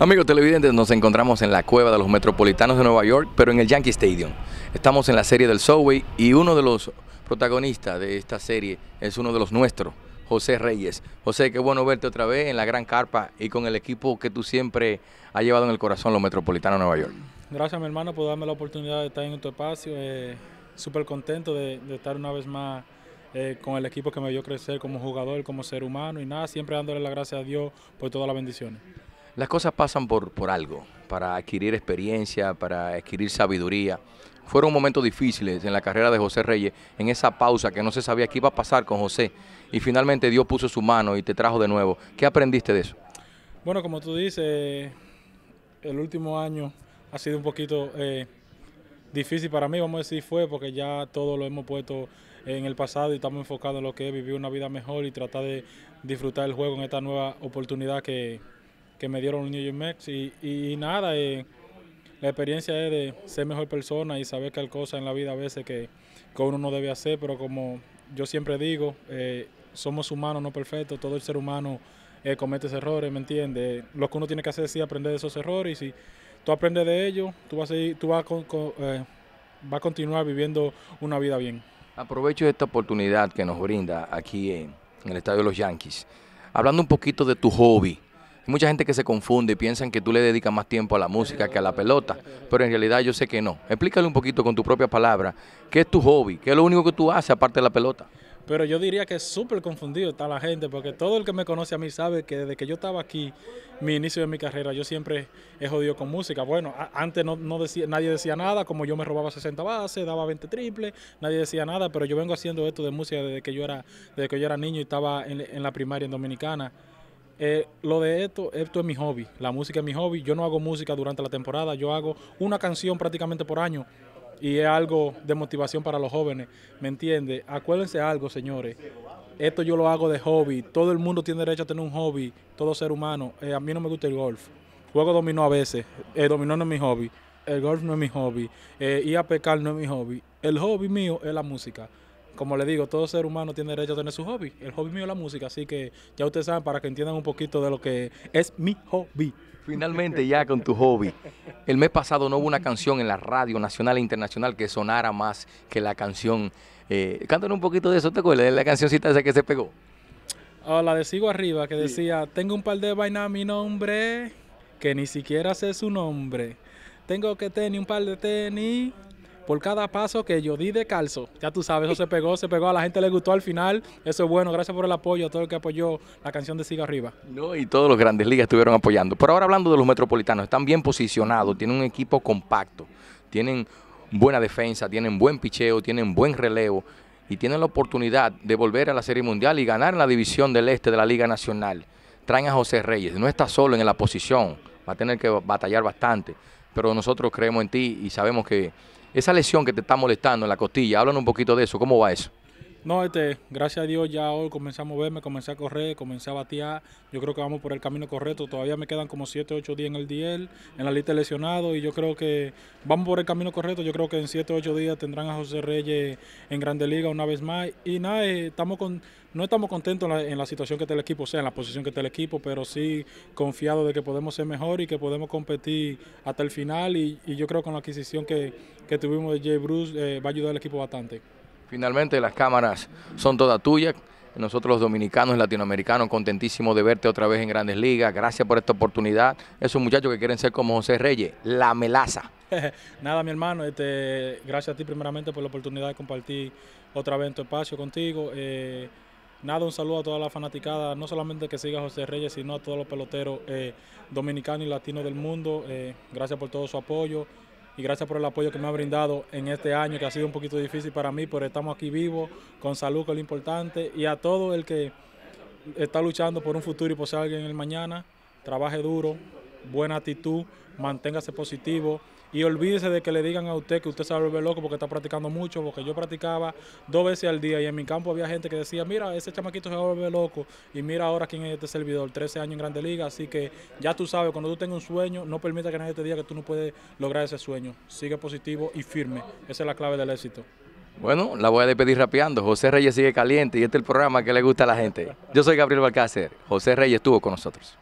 Amigos televidentes, nos encontramos en la cueva de los metropolitanos de Nueva York, pero en el Yankee Stadium. Estamos en la serie del Subway y uno de los protagonistas de esta serie es uno de los nuestros, José Reyes. José, qué bueno verte otra vez en la gran carpa y con el equipo que tú siempre has llevado en el corazón, los metropolitanos de Nueva York. Gracias, mi hermano, por darme la oportunidad de estar en tu espacio. Eh, súper contento de, estar una vez más eh, con el equipo que me dio crecer como jugador, como ser humano y nada, siempre dándole las gracias a Dios por todas las bendiciones. Las cosas pasan por, por algo, para adquirir experiencia, para adquirir sabiduría. Fueron momentos difíciles en la carrera de José Reyes, en esa pausa que no se sabía qué iba a pasar con José. Y finalmente Dios puso su mano y te trajo de nuevo. ¿Qué aprendiste de eso? Bueno, como tú dices, el último año ha sido un poquito eh, difícil para mí, vamos a decir fue, porque ya todo lo hemos puesto en el pasado y estamos enfocados en lo que es vivir una vida mejor y tratar de disfrutar el juego en esta nueva oportunidad que, que me dieron los New York Mets. Y, nada, eh, la experiencia es de ser mejor persona y saber que hay cosas en la vida a veces que, que uno no debe hacer, pero como yo siempre digo, eh, somos humanos, no perfectos, todo el ser humano eh, comete errores, ¿me entiendes? Lo que uno tiene que hacer es sí, aprender de esos errores y si tú aprendes de ellos, tú vas a, tú vas con, continuar viviendo una vida bien. Aprovecho esta oportunidad que nos brinda aquí en, en el Estadio de los Yankees. Hablando un poquito de tu hobby, mucha gente que se confunde y piensan que tú le dedicas más tiempo a la música que a la pelota, pero en realidad yo sé que no. Explícale un poquito con tu propia palabra, ¿qué es tu hobby? ¿Qué es lo único que tú haces aparte de la pelota? Pero yo diría que es súper confundido está la gente, porque todo el que me conoce a mí sabe que desde que yo estaba aquí, mi inicio de mi carrera, yo siempre he jodido con música. Bueno, antes no, decía, nadie decía nada, como yo me robaba 60 bases, daba 20 triples, nadie decía nada, pero yo vengo haciendo esto de música desde que yo era, desde que yo era niño y estaba en, en la primaria en Dominicana. Eh, lo de esto, esto es mi hobby. La música es mi hobby. Yo no hago música durante la temporada. Yo hago una canción prácticamente por año. Y es algo de motivación para los jóvenes. ¿Me entiende? Acuérdense algo, señores. Esto yo lo hago de hobby. Todo el mundo tiene derecho a tener un hobby. Todo ser humano. Eh, a mí no me gusta el golf. Juego dominó a veces. El eh, dominó no es mi hobby. El golf no es mi hobby. ir a pecar no es mi hobby. El hobby mío es la música como le digo, todo ser humano tiene derecho a tener su hobby. El hobby mío es la música, así que ya ustedes saben para que entiendan un poquito de lo que es mi hobby. Finalmente ya con tu hobby. El mes pasado no hubo una canción en la radio nacional e internacional que sonara más que la canción. Eh, un poquito de eso, ¿te acuerdas? De la cancioncita esa que se pegó. Oh, la de Sigo Arriba, que decía, tengo un par de vainas mi nombre, que ni siquiera sé su nombre. Tengo que tener un par de tenis por cada paso que yo di de calzo. Ya tú sabes, eso se pegó, se pegó, a la gente le gustó al final. Eso es bueno, gracias por el apoyo a todo el que apoyó la canción de Siga Arriba. No, y todos los grandes ligas estuvieron apoyando. Pero ahora hablando de los metropolitanos, están bien posicionados, tienen un equipo compacto, tienen buena defensa, tienen buen picheo, tienen buen relevo y tienen la oportunidad de volver a la Serie Mundial y ganar la división del este de la Liga Nacional. Traen a José Reyes, no está solo en la posición, va a tener que batallar bastante, pero nosotros creemos en ti y sabemos que esa lesión que te está molestando en la costilla, háblanos un poquito de eso, ¿cómo va eso? No, este, gracias a Dios ya hoy comencé a moverme, comencé a correr, comencé a batear. Yo creo que vamos por el camino correcto. Todavía me quedan como 7, 8 días en el DL, en la lista de y yo creo que vamos por el camino correcto. Yo creo que en 7, 8 días tendrán a José Reyes en Grande Liga una vez más. Y nada, eh, estamos con, no estamos contentos en la, situación que está el equipo, o sea, en la posición que está el equipo, pero sí confiado de que podemos ser mejor y que podemos competir hasta el final. Y, yo creo que con la adquisición que, tuvimos de Jay Bruce eh, va a ayudar al equipo bastante. Finalmente las cámaras son todas tuyas. Nosotros los dominicanos, latinoamericanos, contentísimos de verte otra vez en Grandes Ligas. Gracias por esta oportunidad. Esos muchachos que quieren ser como José Reyes, la melaza. Nada, mi hermano, este, gracias a ti primeramente por la oportunidad de compartir otra vez tu espacio contigo. Eh, nada, un saludo a toda la fanaticada, no solamente que siga José Reyes, sino a todos los peloteros eh, dominicanos y latinos del mundo. Eh, gracias por todo su apoyo y gracias por el apoyo que me ha brindado en este año, que ha sido un poquito difícil para mí, pero estamos aquí vivos, con salud, que es lo importante, y a todo el que está luchando por un futuro y por ser alguien en el mañana, trabaje duro, buena actitud, manténgase positivo, y olvídese de que le digan a usted que usted se va a volver loco porque está practicando mucho, porque yo practicaba dos veces al día y en mi campo había gente que decía, mira, ese chamaquito se va a volver loco y mira ahora quién es este servidor, 13 años en Grande Liga, así que ya tú sabes, cuando tú tengas un sueño, no permita que nadie te diga que tú no puedes lograr ese sueño, sigue positivo y firme, esa es la clave del éxito. Bueno, la voy a despedir rapeando. José Reyes sigue caliente y este es el programa que le gusta a la gente. Yo soy Gabriel Balcácer. José Reyes estuvo con nosotros.